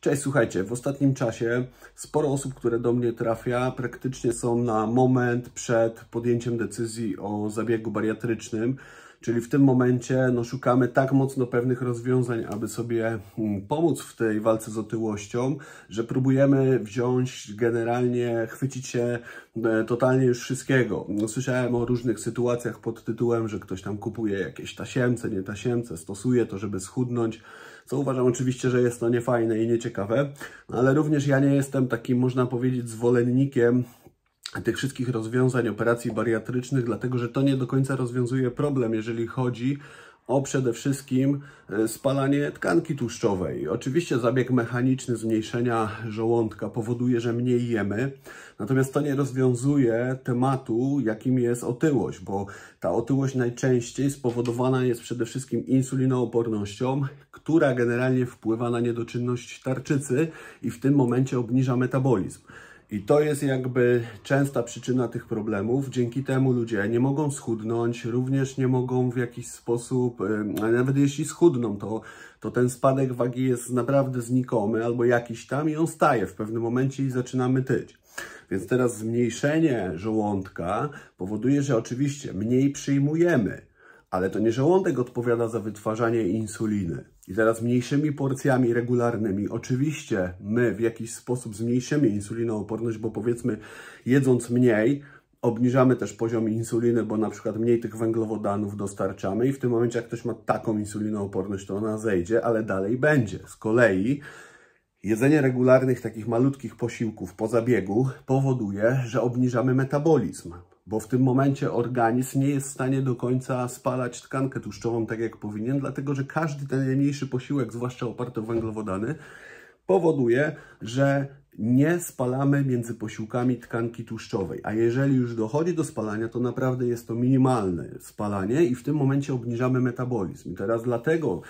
Cześć, słuchajcie, w ostatnim czasie sporo osób, które do mnie trafia, praktycznie są na moment przed podjęciem decyzji o zabiegu bariatrycznym. Czyli w tym momencie no, szukamy tak mocno pewnych rozwiązań, aby sobie mm, pomóc w tej walce z otyłością, że próbujemy wziąć generalnie, chwycić się e, totalnie już wszystkiego. No, słyszałem o różnych sytuacjach pod tytułem, że ktoś tam kupuje jakieś tasiemce, nie tasiemce, stosuje to, żeby schudnąć, co uważam oczywiście, że jest to niefajne i nieciekawe, no, ale również ja nie jestem takim, można powiedzieć, zwolennikiem tych wszystkich rozwiązań, operacji bariatrycznych, dlatego że to nie do końca rozwiązuje problem, jeżeli chodzi o przede wszystkim e, spalanie tkanki tłuszczowej. Oczywiście zabieg mechaniczny zmniejszenia żołądka powoduje, że mniej jemy, natomiast to nie rozwiązuje tematu, jakim jest otyłość, bo ta otyłość najczęściej spowodowana jest przede wszystkim insulinoopornością, która generalnie wpływa na niedoczynność tarczycy i w tym momencie obniża metabolizm. I to jest jakby częsta przyczyna tych problemów. Dzięki temu ludzie nie mogą schudnąć, również nie mogą w jakiś sposób, nawet jeśli schudną, to, to ten spadek wagi jest naprawdę znikomy albo jakiś tam i on staje w pewnym momencie i zaczynamy tyć. Więc teraz zmniejszenie żołądka powoduje, że oczywiście mniej przyjmujemy, ale to nie żołądek odpowiada za wytwarzanie insuliny. I teraz mniejszymi porcjami regularnymi, oczywiście my w jakiś sposób zmniejszymy insulinooporność, bo powiedzmy jedząc mniej, obniżamy też poziom insuliny, bo na przykład mniej tych węglowodanów dostarczamy i w tym momencie jak ktoś ma taką insulinooporność, to ona zejdzie, ale dalej będzie. Z kolei Jedzenie regularnych takich malutkich posiłków po zabiegu powoduje, że obniżamy metabolizm bo w tym momencie organizm nie jest w stanie do końca spalać tkankę tłuszczową tak jak powinien, dlatego że każdy ten najmniejszy posiłek, zwłaszcza oparty o węglowodany, powoduje, że nie spalamy między posiłkami tkanki tłuszczowej, a jeżeli już dochodzi do spalania, to naprawdę jest to minimalne spalanie i w tym momencie obniżamy metabolizm. I teraz dlatego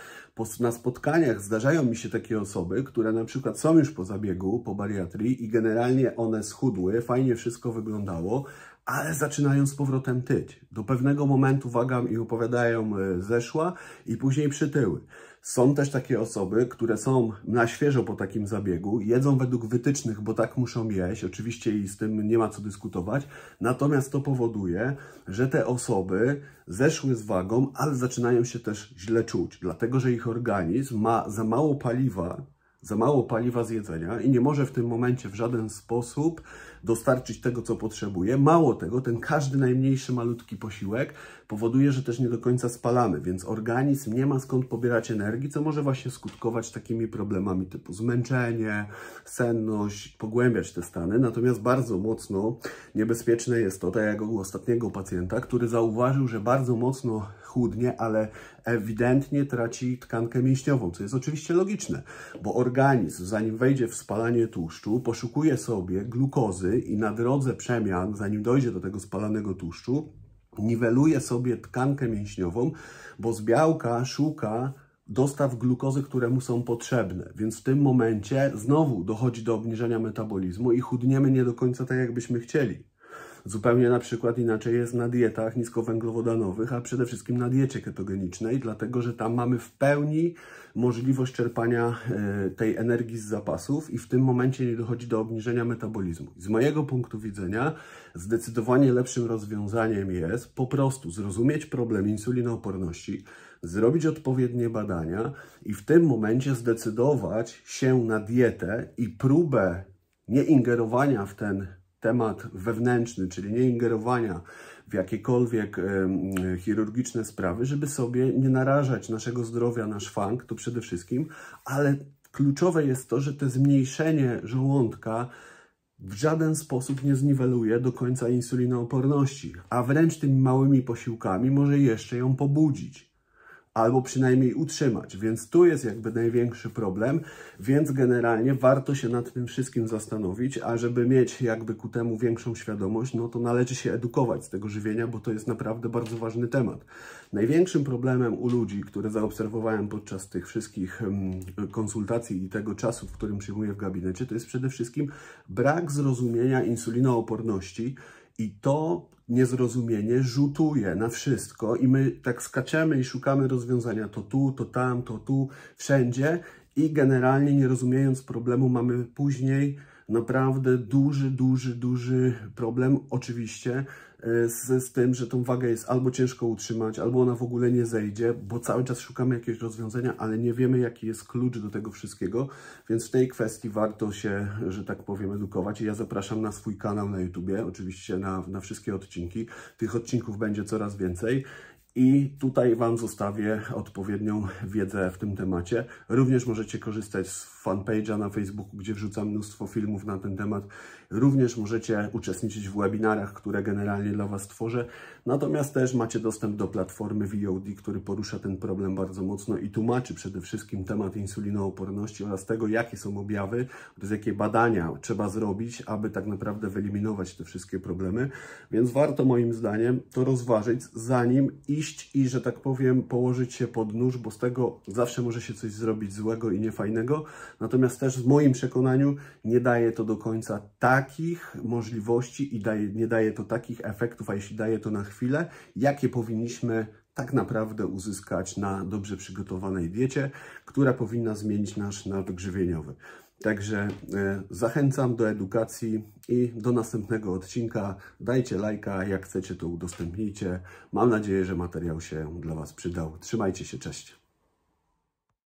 na spotkaniach zdarzają mi się takie osoby, które na przykład są już po zabiegu, po bariatrii i generalnie one schudły, fajnie wszystko wyglądało, ale zaczynają z powrotem tyć. Do pewnego momentu waga i opowiadają e, zeszła i później przytyły. Są też takie osoby, które są na świeżo po takim zabiegu, jedzą według wytycznych, bo tak muszą jeść, oczywiście i z tym nie ma co dyskutować, natomiast to powoduje, że te osoby zeszły z wagą, ale zaczynają się też źle czuć, dlatego że ich organizm ma za mało paliwa, za mało paliwa z jedzenia i nie może w tym momencie w żaden sposób dostarczyć tego, co potrzebuje. Mało tego, ten każdy najmniejszy malutki posiłek powoduje, że też nie do końca spalamy, więc organizm nie ma skąd pobierać energii, co może właśnie skutkować takimi problemami typu zmęczenie, senność, pogłębiać te stany. Natomiast bardzo mocno niebezpieczne jest to, tak jak u ostatniego pacjenta, który zauważył, że bardzo mocno chudnie, ale ewidentnie traci tkankę mięśniową, co jest oczywiście logiczne, bo organizm, zanim wejdzie w spalanie tłuszczu, poszukuje sobie glukozy i na drodze przemian, zanim dojdzie do tego spalanego tłuszczu, niweluje sobie tkankę mięśniową, bo z białka szuka dostaw glukozy, które mu są potrzebne. Więc w tym momencie znowu dochodzi do obniżenia metabolizmu i chudniemy nie do końca tak, jakbyśmy chcieli. Zupełnie na przykład inaczej jest na dietach niskowęglowodanowych, a przede wszystkim na diecie ketogenicznej, dlatego że tam mamy w pełni możliwość czerpania e, tej energii z zapasów i w tym momencie nie dochodzi do obniżenia metabolizmu. Z mojego punktu widzenia zdecydowanie lepszym rozwiązaniem jest po prostu zrozumieć problem insulinooporności, zrobić odpowiednie badania i w tym momencie zdecydować się na dietę i próbę nieingerowania w ten temat wewnętrzny, czyli nie ingerowania w jakiekolwiek chirurgiczne sprawy, żeby sobie nie narażać naszego zdrowia na szwank, to przede wszystkim, ale kluczowe jest to, że to zmniejszenie żołądka w żaden sposób nie zniweluje do końca insulinooporności, a wręcz tymi małymi posiłkami może jeszcze ją pobudzić albo przynajmniej utrzymać. Więc tu jest jakby największy problem, więc generalnie warto się nad tym wszystkim zastanowić, a żeby mieć jakby ku temu większą świadomość, no to należy się edukować z tego żywienia, bo to jest naprawdę bardzo ważny temat. Największym problemem u ludzi, które zaobserwowałem podczas tych wszystkich mm, konsultacji i tego czasu, w którym przyjmuję w gabinecie, to jest przede wszystkim brak zrozumienia insulinooporności, i to niezrozumienie rzutuje na wszystko i my tak skaczemy i szukamy rozwiązania to tu, to tam, to tu, wszędzie i generalnie nie rozumiejąc problemu mamy później naprawdę duży, duży, duży problem oczywiście z, z tym, że tą wagę jest albo ciężko utrzymać, albo ona w ogóle nie zejdzie, bo cały czas szukamy jakiegoś rozwiązania, ale nie wiemy, jaki jest klucz do tego wszystkiego, więc w tej kwestii warto się, że tak powiem, edukować. I ja zapraszam na swój kanał na YouTubie, oczywiście na, na wszystkie odcinki. Tych odcinków będzie coraz więcej i tutaj Wam zostawię odpowiednią wiedzę w tym temacie. Również możecie korzystać z fanpage'a na Facebooku, gdzie wrzucam mnóstwo filmów na ten temat. Również możecie uczestniczyć w webinarach, które generalnie dla Was tworzę. Natomiast też macie dostęp do platformy VOD, który porusza ten problem bardzo mocno i tłumaczy przede wszystkim temat insulinooporności oraz tego, jakie są objawy oraz jakie badania trzeba zrobić, aby tak naprawdę wyeliminować te wszystkie problemy. Więc warto moim zdaniem to rozważyć, zanim i iść i, że tak powiem, położyć się pod nóż, bo z tego zawsze może się coś zrobić złego i niefajnego. Natomiast też w moim przekonaniu nie daje to do końca takich możliwości i daje, nie daje to takich efektów, a jeśli daje to na chwilę, jakie powinniśmy tak naprawdę uzyskać na dobrze przygotowanej diecie, która powinna zmienić nasz nawyk żywieniowy. Także e, zachęcam do edukacji i do następnego odcinka. Dajcie lajka, jak chcecie to udostępnijcie. Mam nadzieję, że materiał się dla Was przydał. Trzymajcie się, cześć.